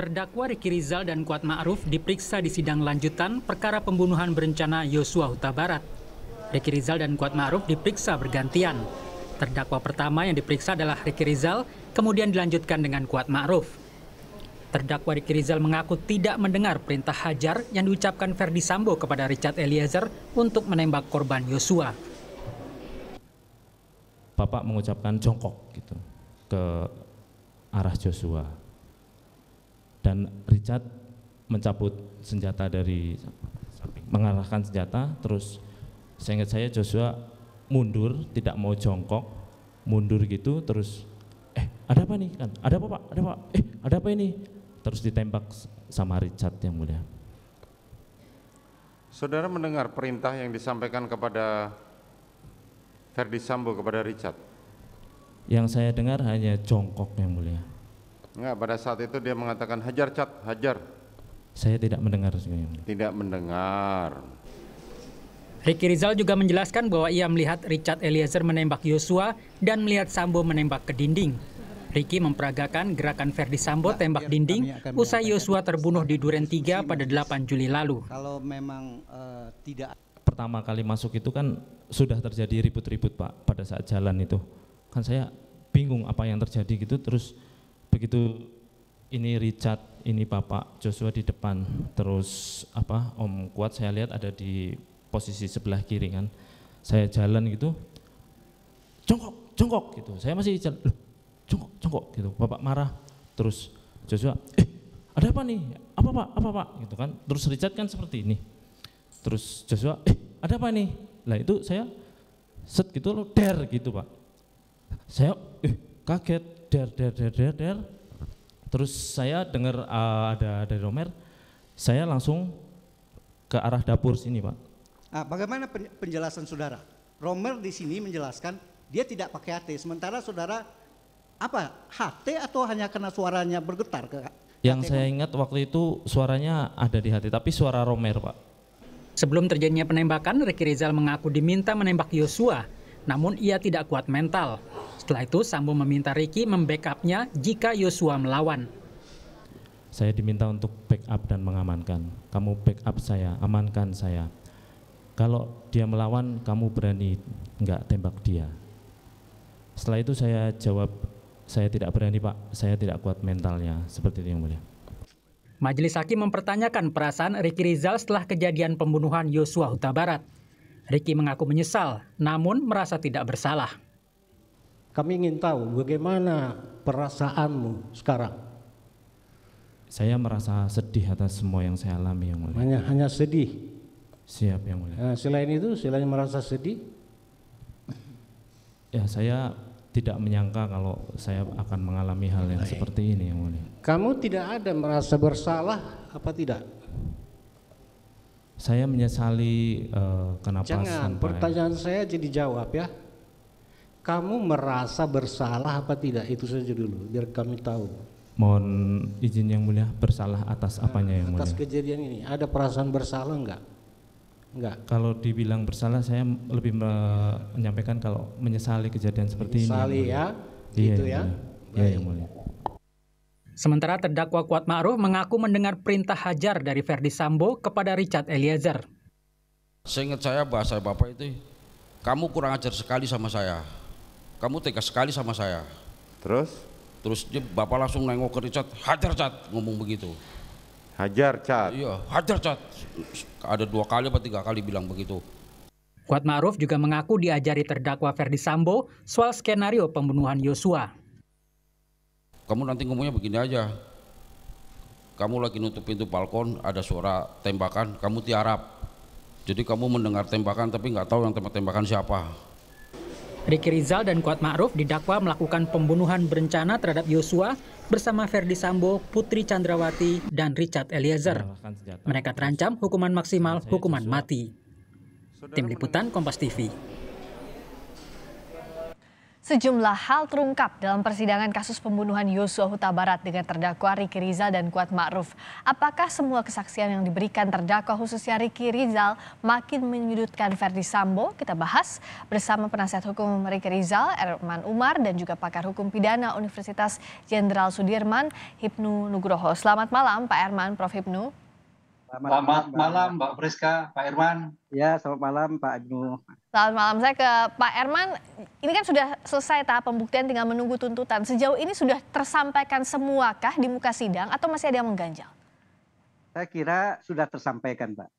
Terdakwa Riki Rizal dan Kuat Ma'ruf diperiksa di sidang lanjutan perkara pembunuhan berencana Yosua Huta Barat. Riki Rizal dan Kuat Ma'ruf diperiksa bergantian. Terdakwa pertama yang diperiksa adalah Riki Rizal, kemudian dilanjutkan dengan Kuat Ma'ruf. Terdakwa Riki Rizal mengaku tidak mendengar perintah hajar yang diucapkan Ferdi Sambo kepada Richard Eliezer untuk menembak korban Yosua. Bapak mengucapkan jongkok gitu ke arah Joshua dan Richard mencabut senjata dari mengarahkan senjata terus saya ingat saya Joshua mundur tidak mau jongkok mundur gitu terus eh ada apa nih kan ada apa pak ada apa eh ada apa ini terus ditembak sama Richard yang mulia Saudara mendengar perintah yang disampaikan kepada Ferdi Sambo kepada Richard? Yang saya dengar hanya jongkok yang mulia. Enggak, pada saat itu dia mengatakan hajar cat, hajar. Saya tidak mendengar. Tidak mendengar. Ricky Rizal juga menjelaskan bahwa ia melihat Richard Eliezer menembak Yosua dan melihat Sambo menembak ke dinding. Ricky memperagakan gerakan Verdi Sambo tembak dinding usai Yosua terbunuh di Duren 3 pada 8 Juli lalu. Kalau memang uh, tidak pertama kali masuk itu kan sudah terjadi ribut-ribut Pak pada saat jalan itu. Kan saya bingung apa yang terjadi gitu terus begitu ini Richard, ini Bapak Joshua di depan, terus apa Om Kuat saya lihat ada di posisi sebelah kiri kan, saya jalan gitu, jongkok, jongkok gitu, saya masih jalan, loh, jongkok, jongkok gitu, Bapak marah, terus Joshua, eh ada apa nih, apa Pak, apa Pak gitu kan, terus Richard kan seperti ini, terus Joshua, eh ada apa nih, lah itu saya set gitu loh, der gitu Pak, saya eh, kaget, der der der der der terus saya dengar uh, ada dari Romer saya langsung ke arah dapur sini pak nah, bagaimana penjelasan saudara Romer di sini menjelaskan dia tidak pakai HT sementara saudara apa HT atau hanya karena suaranya bergetar ke yang HT saya itu? ingat waktu itu suaranya ada di hati tapi suara Romer pak Sebelum terjadinya penembakan, Ricky Rizal mengaku diminta menembak Yosua, namun ia tidak kuat mental. Setelah itu, Sambo meminta Ricky membackupnya jika Yosua melawan. Saya diminta untuk backup dan mengamankan. Kamu backup saya, amankan saya. Kalau dia melawan, kamu berani nggak tembak dia. Setelah itu saya jawab, saya tidak berani pak, saya tidak kuat mentalnya. Seperti itu yang mulia. Majelis Hakim mempertanyakan perasaan Riki Rizal setelah kejadian pembunuhan Yosua Huta Barat. Riki mengaku menyesal, namun merasa tidak bersalah. Kami ingin tahu bagaimana perasaanmu sekarang. Saya merasa sedih atas semua yang saya alami yang mulia. Hanya hanya sedih. Siap yang mulia. Nah, selain itu, selain merasa sedih, ya saya tidak menyangka kalau saya akan mengalami hal yang Baik. seperti ini yang mulia. Kamu tidak ada merasa bersalah apa tidak? Saya menyesali uh, eh, kenapa Jangan, pertanyaan saya jadi jawab ya. Kamu merasa bersalah apa tidak? Itu saja dulu, biar kami tahu. Mohon izin yang mulia, bersalah atas nah, apanya yang atas mulia? Atas kejadian ini, ada perasaan bersalah enggak? Enggak. Kalau dibilang bersalah, saya lebih me menyampaikan kalau menyesali kejadian seperti menyesali ini. Menyesali ya, iya, gitu ya. Iya, yang mulia. Sementara terdakwa Kuat Ma'ruf mengaku mendengar perintah hajar dari Verdi Sambo kepada Richard Eliezer. Seingat saya bahasa Bapak itu, kamu kurang ajar sekali sama saya kamu tega sekali sama saya. Terus? Terus dia, bapak langsung nengok ke Richard, hajar cat, ngomong begitu. Hajar cat? Iya, hajar cat. Ada dua kali atau tiga kali bilang begitu. Kuat Ma'ruf juga mengaku diajari terdakwa Ferdi Sambo soal skenario pembunuhan Yosua. Kamu nanti ngomongnya begini aja. Kamu lagi nutup pintu balkon, ada suara tembakan, kamu tiarap. Jadi kamu mendengar tembakan tapi nggak tahu yang tembak tembakan siapa. Riki Rizal dan Kuat Ma'ruf didakwa melakukan pembunuhan berencana terhadap Yosua bersama Ferdi Sambo, Putri Chandrawati, dan Richard Eliezer. Mereka terancam hukuman maksimal hukuman mati. Tim Liputan Kompas TV. Sejumlah hal terungkap dalam persidangan kasus pembunuhan Yosua Huta Barat dengan terdakwa Riki Rizal dan Kuat Ma'ruf. Apakah semua kesaksian yang diberikan terdakwa khususnya Riki Rizal makin menyudutkan Ferdi Sambo? Kita bahas bersama penasihat hukum Riki Rizal, Erman Umar, dan juga pakar hukum pidana Universitas Jenderal Sudirman, Hipnu Nugroho. Selamat malam Pak Erman, Prof. Hipnu. Selamat, malam, malam, malam Mbak. Priska, Pak Irman. Ya, selamat malam Pak Agnu. Selamat malam, saya ke Pak Erman. Ini kan sudah selesai tahap pembuktian, tinggal menunggu tuntutan. Sejauh ini sudah tersampaikan semuakah di muka sidang atau masih ada yang mengganjal? Saya kira sudah tersampaikan, Pak.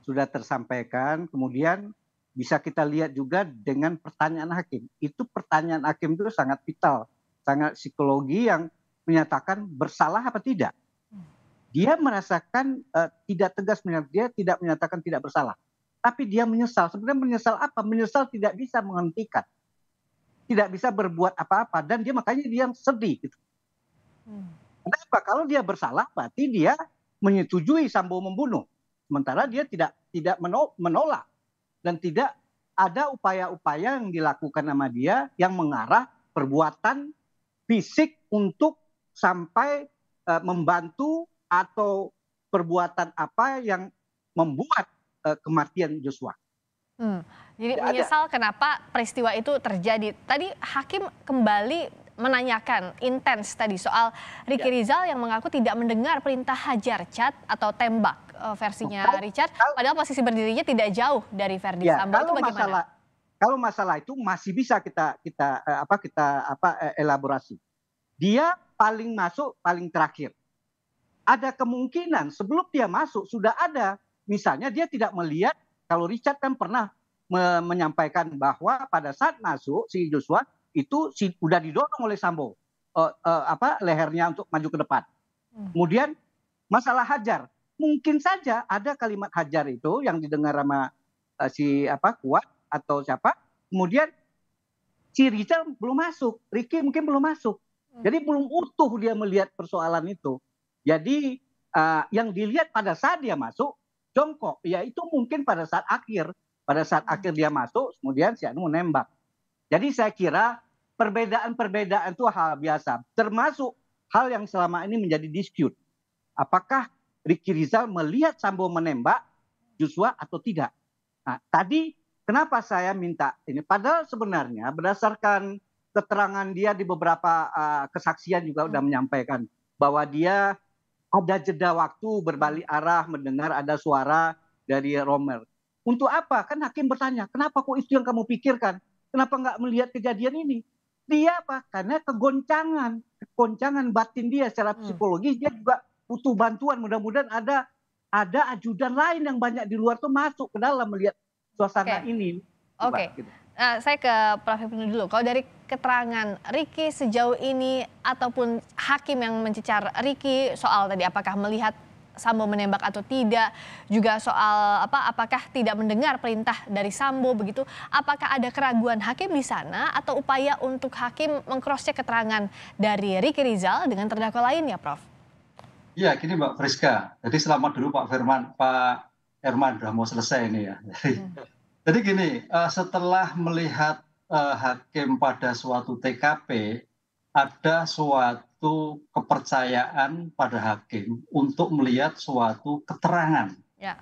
Sudah tersampaikan, kemudian bisa kita lihat juga dengan pertanyaan hakim. Itu pertanyaan hakim itu sangat vital, sangat psikologi yang menyatakan bersalah apa tidak dia merasakan uh, tidak tegas dia tidak menyatakan tidak bersalah tapi dia menyesal sebenarnya menyesal apa menyesal tidak bisa menghentikan tidak bisa berbuat apa-apa dan dia makanya dia sedih gitu hmm. kenapa kalau dia bersalah berarti dia menyetujui Sambo membunuh sementara dia tidak tidak menolak dan tidak ada upaya-upaya yang dilakukan sama dia yang mengarah perbuatan fisik untuk sampai eh, membantu atau perbuatan apa yang membuat uh, kematian Joshua. Hmm. Jadi Tidak menyesal ada. kenapa peristiwa itu terjadi. Tadi hakim kembali menanyakan intens tadi soal Ricky ya. Rizal yang mengaku tidak mendengar perintah hajar cat atau tembak eh, versinya kalau, Richard padahal posisi berdirinya tidak jauh dari Verdi ya, Sambo itu bagaimana? Masalah, kalau masalah itu masih bisa kita kita eh, apa kita apa elaborasi. Dia paling masuk paling terakhir ada kemungkinan sebelum dia masuk sudah ada. Misalnya dia tidak melihat kalau Richard kan pernah me menyampaikan bahwa pada saat masuk si Joshua itu si, udah didorong oleh Sambo uh, uh, apa lehernya untuk maju ke depan. Hmm. Kemudian masalah hajar, mungkin saja ada kalimat hajar itu yang didengar sama uh, si apa kuat atau siapa. Kemudian si Richard belum masuk, Ricky mungkin belum masuk. Hmm. Jadi belum utuh dia melihat persoalan itu. Jadi uh, yang dilihat pada saat dia masuk jongkok, yaitu mungkin pada saat akhir, pada saat hmm. akhir dia masuk, kemudian si Anu menembak. Jadi saya kira perbedaan-perbedaan itu hal biasa, termasuk hal yang selama ini menjadi dispute. Apakah Ricky Rizal melihat Sambo menembak Joshua atau tidak? Nah, tadi kenapa saya minta ini? Padahal sebenarnya berdasarkan keterangan dia di beberapa uh, kesaksian juga sudah hmm. menyampaikan bahwa dia ada jeda waktu berbalik arah mendengar ada suara dari Romer. Untuk apa? Kan hakim bertanya, kenapa kok itu yang kamu pikirkan? Kenapa nggak melihat kejadian ini? Dia apa? Karena kegoncangan, kegoncangan batin dia secara hmm. psikologis hmm. dia juga butuh bantuan. Mudah-mudahan ada ada ajudan lain yang banyak di luar tuh masuk ke dalam melihat suasana okay. ini. Oke. Okay uh, saya ke Prof Hipnu dulu. Kalau dari keterangan Riki sejauh ini ataupun hakim yang mencecar Riki soal tadi apakah melihat Sambo menembak atau tidak, juga soal apa apakah tidak mendengar perintah dari Sambo begitu, apakah ada keraguan hakim di sana atau upaya untuk hakim mengcrosscheck keterangan dari Riki Rizal dengan terdakwa lain ya Prof? Iya, gini Mbak Friska. Jadi selamat dulu Pak Firman, Pak Herman sudah mau selesai ini ya. hmm jadi gini eh, setelah melihat eh, hakim pada suatu tkp ada suatu kepercayaan pada hakim untuk melihat suatu keterangan Ya.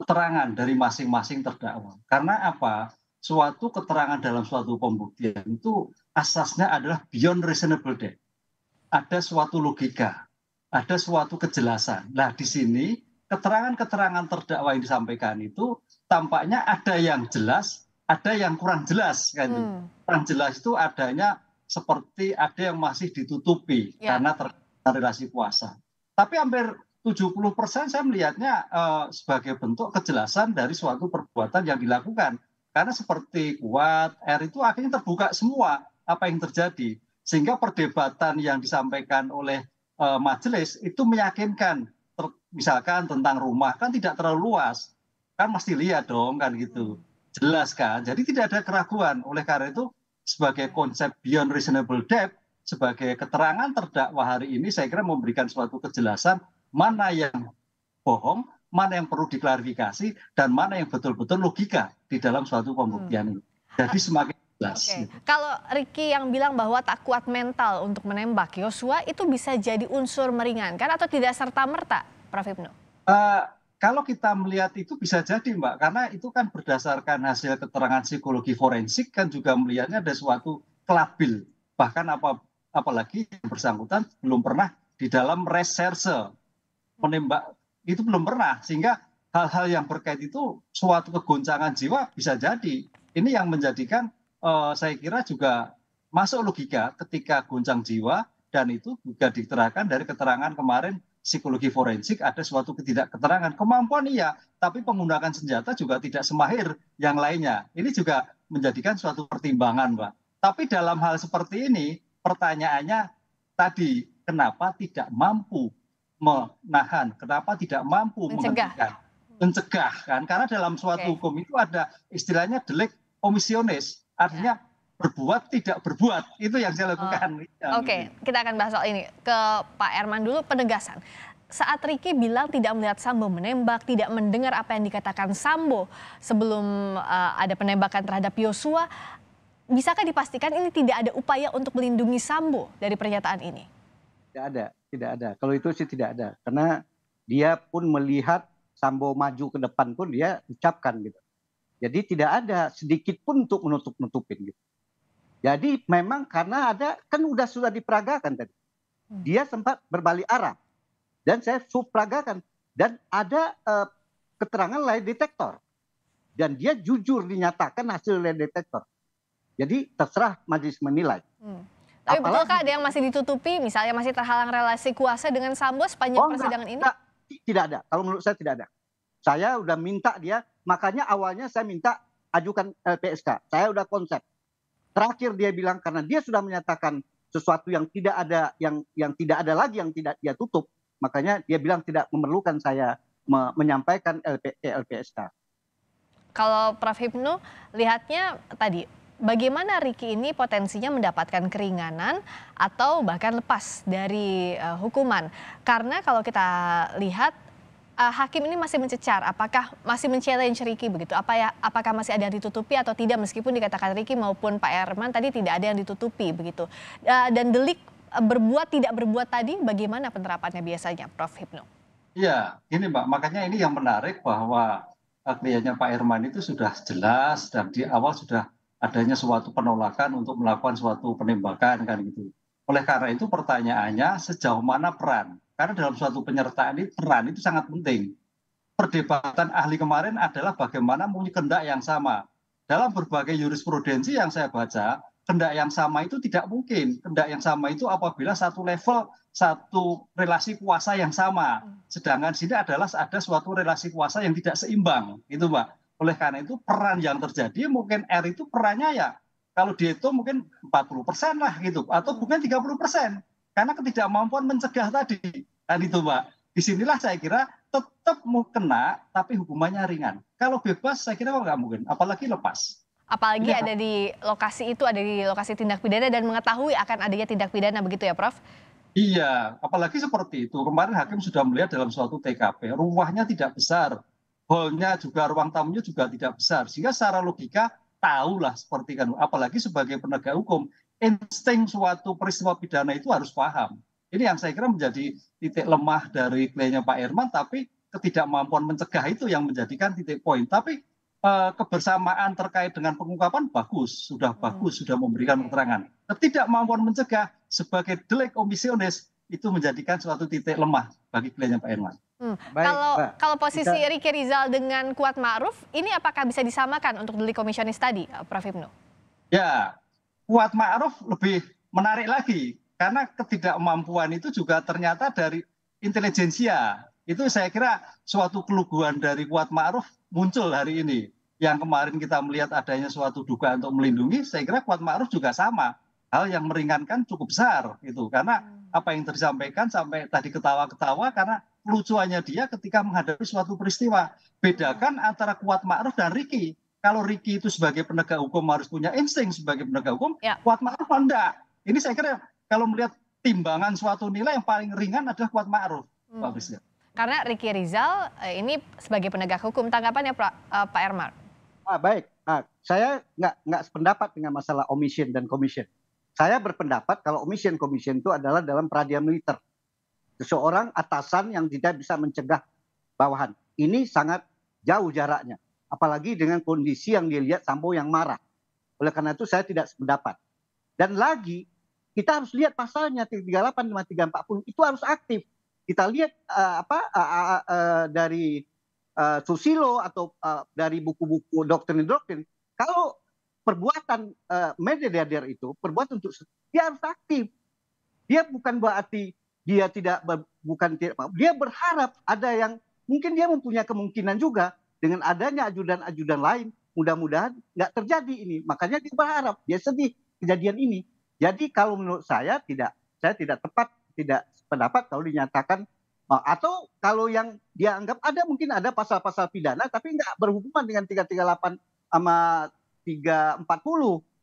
keterangan dari masing-masing terdakwa karena apa suatu keterangan dalam suatu pembuktian itu asasnya adalah beyond reasonable doubt. Ada suatu logika, ada suatu kejelasan. Nah, di sini keterangan-keterangan terdakwa yang disampaikan itu tampaknya ada yang jelas, ada yang kurang jelas kan. Hmm. Kurang jelas itu adanya seperti ada yang masih ditutupi ya. karena terkait relasi kuasa. Tapi hampir 70 persen saya melihatnya uh, sebagai bentuk kejelasan dari suatu perbuatan yang dilakukan. Karena seperti kuat, R itu akhirnya terbuka semua apa yang terjadi. Sehingga perdebatan yang disampaikan oleh uh, majelis itu meyakinkan misalkan tentang rumah kan tidak terlalu luas kan mesti lihat dong kan gitu jelas kan jadi tidak ada keraguan oleh karena itu sebagai konsep beyond reasonable debt sebagai keterangan terdakwa hari ini saya kira memberikan suatu kejelasan mana yang bohong mana yang perlu diklarifikasi dan mana yang betul-betul logika di dalam suatu pembuktian hmm. ini jadi semakin jelas. Okay. Gitu. Kalau Ricky yang bilang bahwa tak kuat mental untuk menembak Yosua itu bisa jadi unsur meringankan atau tidak serta merta? Prof. Ibnu? Uh, kalau kita melihat itu bisa jadi Mbak, karena itu kan berdasarkan hasil keterangan psikologi forensik kan juga melihatnya ada suatu kelabil. Bahkan apa, apalagi yang bersangkutan belum pernah di dalam reserse menembak itu belum pernah sehingga hal-hal yang berkait itu suatu kegoncangan jiwa bisa jadi ini yang menjadikan uh, saya kira juga masuk logika ketika goncang jiwa dan itu juga diterangkan dari keterangan kemarin psikologi forensik ada suatu ketidakketerangan. Kemampuan iya, tapi penggunaan senjata juga tidak semahir yang lainnya. Ini juga menjadikan suatu pertimbangan, Pak. Tapi dalam hal seperti ini, pertanyaannya tadi, kenapa tidak mampu menahan? Kenapa tidak mampu mencegah? menghentikan? Mencegah, kan? Karena dalam suatu okay. hukum itu ada istilahnya delik komisionis. Artinya yeah berbuat tidak berbuat itu yang saya oh. lakukan. Oh. Oke, okay. kita akan bahas soal ini ke Pak Erman dulu penegasan. Saat Riki bilang tidak melihat Sambo menembak, tidak mendengar apa yang dikatakan Sambo sebelum uh, ada penembakan terhadap Yosua, bisakah dipastikan ini tidak ada upaya untuk melindungi Sambo dari pernyataan ini? Tidak ada, tidak ada. Kalau itu sih tidak ada, karena dia pun melihat Sambo maju ke depan pun dia ucapkan gitu. Jadi tidak ada sedikit pun untuk menutup-nutupin gitu. Jadi memang karena ada kan sudah sudah diperagakan tadi. Hmm. Dia sempat berbalik arah dan saya supragakan dan ada uh, keterangan lie detektor dan dia jujur dinyatakan hasil lie detektor. Jadi terserah majelis menilai. Hmm. Tapi Apalagi, betulkah ada yang masih ditutupi misalnya masih terhalang relasi kuasa dengan Sambo sepanjang oh, persidangan enggak, ini? Enggak, tidak ada. Kalau menurut saya tidak ada. Saya udah minta dia, makanya awalnya saya minta ajukan LPSK. Eh, saya udah konsep terakhir dia bilang karena dia sudah menyatakan sesuatu yang tidak ada yang yang tidak ada lagi yang tidak dia tutup makanya dia bilang tidak memerlukan saya me menyampaikan LP LPSK. Kalau Prof Hipnu lihatnya tadi bagaimana Riki ini potensinya mendapatkan keringanan atau bahkan lepas dari uh, hukuman karena kalau kita lihat uh, hakim ini masih mencecar, apakah masih men-challenge ceriki begitu? Apa ya, apakah masih ada yang ditutupi atau tidak? Meskipun dikatakan Riki maupun Pak Erman tadi tidak ada yang ditutupi begitu. Uh, dan delik eh, berbuat tidak berbuat tadi, bagaimana penerapannya biasanya, Prof Hipno? Iya, ini Mbak, makanya ini yang menarik bahwa kliennya Pak Erman itu sudah jelas dan di awal sudah adanya suatu penolakan untuk melakukan suatu penembakan kan gitu. Oleh karena itu pertanyaannya sejauh mana peran karena dalam suatu penyertaan ini peran itu sangat penting. Perdebatan ahli kemarin adalah bagaimana mempunyai kendak yang sama. Dalam berbagai jurisprudensi yang saya baca, kendak yang sama itu tidak mungkin. Kendak yang sama itu apabila satu level, satu relasi kuasa yang sama. Sedangkan sini adalah ada suatu relasi kuasa yang tidak seimbang. Itu Mbak. Oleh karena itu peran yang terjadi mungkin R itu perannya ya kalau dihitung mungkin 40 persen lah gitu. Atau mungkin 30 persen karena ketidakmampuan mencegah tadi kan nah, itu pak disinilah saya kira tetap mau kena tapi hukumannya ringan kalau bebas saya kira nggak mungkin apalagi lepas apalagi ya. ada di lokasi itu ada di lokasi tindak pidana dan mengetahui akan adanya tindak pidana begitu ya prof Iya, apalagi seperti itu. Kemarin hakim sudah melihat dalam suatu TKP, rumahnya tidak besar, hallnya juga ruang tamunya juga tidak besar, sehingga secara logika tahulah seperti kan. Apalagi sebagai penegak hukum, insting suatu peristiwa pidana itu harus paham. Ini yang saya kira menjadi titik lemah dari kliennya Pak Irman, tapi ketidakmampuan mencegah itu yang menjadikan titik poin. Tapi eh, kebersamaan terkait dengan pengungkapan bagus, sudah hmm. bagus, sudah memberikan keterangan. Ketidakmampuan mencegah sebagai delik komisionis itu menjadikan suatu titik lemah bagi kliennya Pak Irman. Hmm. Baik, kalau Pak, kalau posisi kita... Riki Rizal dengan Kuat Ma'ruf, ini apakah bisa disamakan untuk delik komisionis tadi, Prof. Ibnu? Ya, Kuat Ma'ruf lebih menarik lagi karena ketidakmampuan itu juga ternyata dari intelijensia. Itu saya kira suatu keluguan dari Kuat Ma'ruf muncul hari ini. Yang kemarin kita melihat adanya suatu dugaan untuk melindungi, saya kira Kuat Ma'ruf juga sama. Hal yang meringankan cukup besar itu karena hmm. apa yang disampaikan sampai tadi ketawa-ketawa karena lucuannya dia ketika menghadapi suatu peristiwa. Bedakan antara Kuat Ma'ruf dan Riki kalau Ricky itu sebagai penegak hukum harus punya insting sebagai penegak hukum, ya. kuat ma'ruf enggak. Ini saya kira kalau melihat timbangan suatu nilai yang paling ringan adalah kuat ma'ruf. Hmm. Karena Ricky Rizal eh, ini sebagai penegak hukum, tanggapannya Pak, uh, Pak Ermar? Ah, baik, nah, saya nggak nggak sependapat dengan masalah omission dan commission. Saya berpendapat kalau omission commission itu adalah dalam peradilan militer. Seseorang atasan yang tidak bisa mencegah bawahan. Ini sangat jauh jaraknya apalagi dengan kondisi yang dia lihat, Sambo yang marah. Oleh karena itu saya tidak sependapat. Dan lagi kita harus lihat pasalnya empat 40 itu harus aktif. Kita lihat uh, apa uh, uh, uh, dari uh, Susilo atau uh, dari buku-buku doktrin-doktrin kalau perbuatan uh, mediator itu perbuatan untuk dia harus aktif. Dia bukan berarti dia tidak ber, bukan dia berharap ada yang mungkin dia mempunyai kemungkinan juga dengan adanya ajudan-ajudan lain mudah-mudahan nggak terjadi ini makanya dia berharap dia sedih kejadian ini jadi kalau menurut saya tidak saya tidak tepat tidak pendapat kalau dinyatakan eh, atau kalau yang dia anggap ada mungkin ada pasal-pasal pidana tapi nggak berhubungan dengan 338 sama 340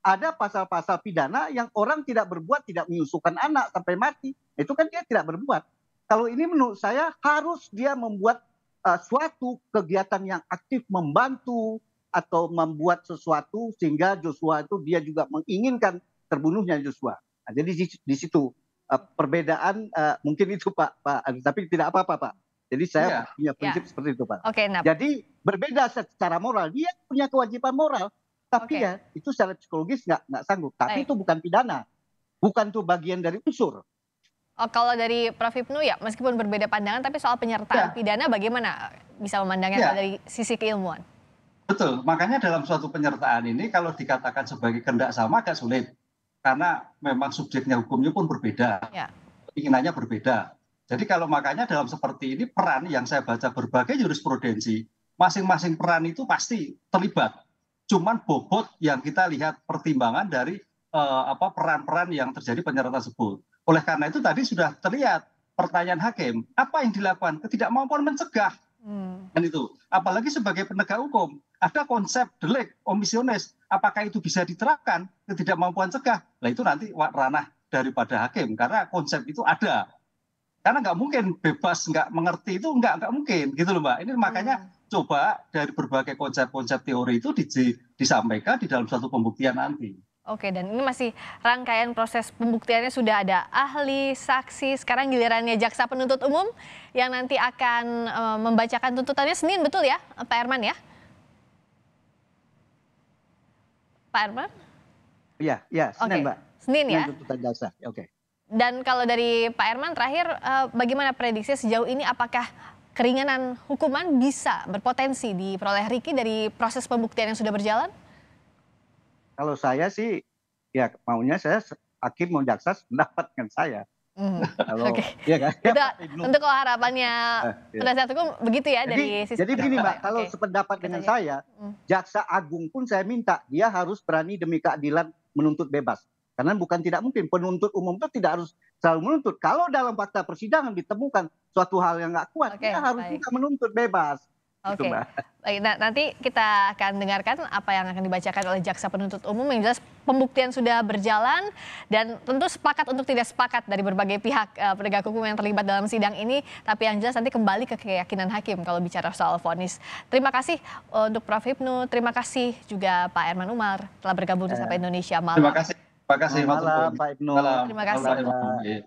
ada pasal-pasal pidana yang orang tidak berbuat tidak menyusukan anak sampai mati itu kan dia tidak berbuat kalau ini menurut saya harus dia membuat Eh, suatu kegiatan yang aktif membantu atau membuat sesuatu sehingga Joshua itu dia juga menginginkan terbunuhnya Joshua. Nah, jadi di, di situ uh, perbedaan uh, mungkin itu Pak Pak tapi tidak apa-apa Pak. Jadi saya yeah. punya ya. prinsip yeah. seperti itu Pak. Okay, nah. Jadi berbeda secara moral dia punya kewajiban moral tapi okay. ya itu secara psikologis nggak nggak sanggup. Tapi Ay. itu bukan pidana, bukan tuh bagian dari unsur. Eh, kalau dari Prof Ibnu ya, meskipun berbeda pandangan, tapi soal penyertaan ya. pidana bagaimana bisa memandangnya ya. dari sisi keilmuan? Betul, makanya dalam suatu penyertaan ini kalau dikatakan sebagai kendak sama agak sulit. Karena memang subjeknya hukumnya pun berbeda, ya. inginannya berbeda. Jadi kalau makanya dalam seperti ini peran yang saya baca berbagai jurisprudensi, masing-masing peran itu pasti terlibat. Cuman bobot yang kita lihat pertimbangan dari uh, apa peran-peran yang terjadi penyertaan tersebut oleh karena itu tadi sudah terlihat pertanyaan hakim apa yang dilakukan ketidakmampuan mencegah hmm. dan itu apalagi sebagai penegak hukum ada konsep delik komisionis apakah itu bisa diterapkan ketidakmampuan cegah nah itu nanti ranah daripada hakim karena konsep itu ada karena nggak mungkin bebas nggak mengerti itu nggak nggak mungkin gitu loh mbak ini makanya hmm. coba dari berbagai konsep-konsep teori itu di, disampaikan di dalam suatu pembuktian nanti. Oke, dan ini masih rangkaian proses pembuktiannya sudah ada ahli, saksi, sekarang gilirannya jaksa penuntut umum yang nanti akan e, membacakan tuntutannya Senin, betul ya Pak Herman ya? Pak Herman? Iya, ya, Senin Oke. Mbak. Senin, ya? Senin ya? tuntutan jaksa, oke. Dan kalau dari Pak Herman terakhir, e, bagaimana prediksi sejauh ini apakah keringanan hukuman bisa berpotensi diperoleh Riki dari proses pembuktian yang sudah berjalan? kalau saya sih ya maunya saya hakim mau jaksa pendapat dengan saya. Mm. Oke. okay. ya kan. Untuk tentu kalau harapannya eh, iya. penasihat hukum begitu ya jadi, dari sisi Jadi gini Mbak, ya. kalau okay. sependapat Kita gitu dengan saya, hmm. jaksa agung pun saya minta dia harus berani demi keadilan menuntut bebas. Karena bukan tidak mungkin penuntut umum itu tidak harus selalu menuntut. Kalau dalam fakta persidangan ditemukan suatu hal yang nggak kuat, okay, kita harus baik. juga menuntut bebas. Gitu, Oke, okay. baik. Nah, nanti kita akan dengarkan apa yang akan dibacakan oleh jaksa penuntut umum. Yang jelas pembuktian sudah berjalan dan tentu sepakat untuk tidak sepakat dari berbagai pihak uh, penegak hukum yang terlibat dalam sidang ini. Tapi yang jelas nanti kembali ke keyakinan hakim kalau bicara soal vonis. Terima kasih eh, untuk Prof Hipnu, terima kasih juga Pak Erman Umar telah bergabung di Sapa eh, Indonesia malam. Terima kasih, terima kasih malam, malam Pak Hipnu. Terima kasih. Malam.